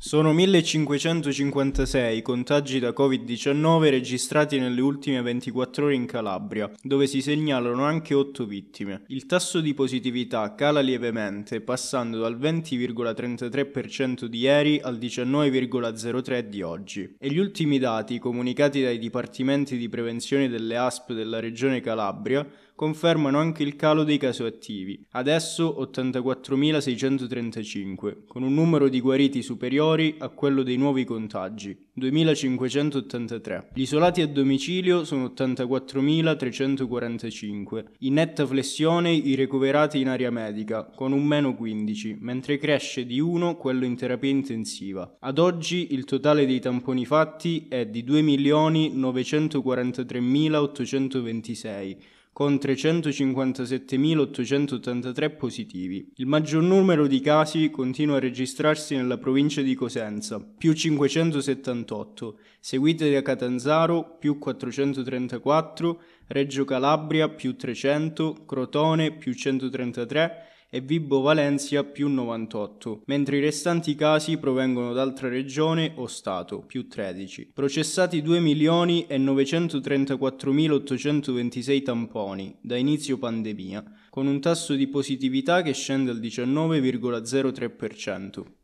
Sono 1556 i contagi da Covid-19 registrati nelle ultime 24 ore in Calabria, dove si segnalano anche 8 vittime. Il tasso di positività cala lievemente, passando dal 20,33% di ieri al 19,03% di oggi. E gli ultimi dati comunicati dai dipartimenti di prevenzione delle ASP della regione Calabria confermano anche il calo dei casi attivi, adesso 84.635, con un numero di guariti superiori a quello dei nuovi contagi, 2.583. Gli isolati a domicilio sono 84.345, in netta flessione i ricoverati in area medica, con un meno 15, mentre cresce di 1 quello in terapia intensiva. Ad oggi il totale dei tamponi fatti è di 2.943.826 con 357.883 positivi. Il maggior numero di casi continua a registrarsi nella provincia di Cosenza, più 578, seguite da Catanzaro, più 434, Reggio Calabria, più 300, Crotone, più 133, e Vibo Valencia più 98, mentre i restanti casi provengono da altra regione o stato più 13. Processati 2 milioni e 934.826 tamponi da inizio pandemia, con un tasso di positività che scende al 19,03%.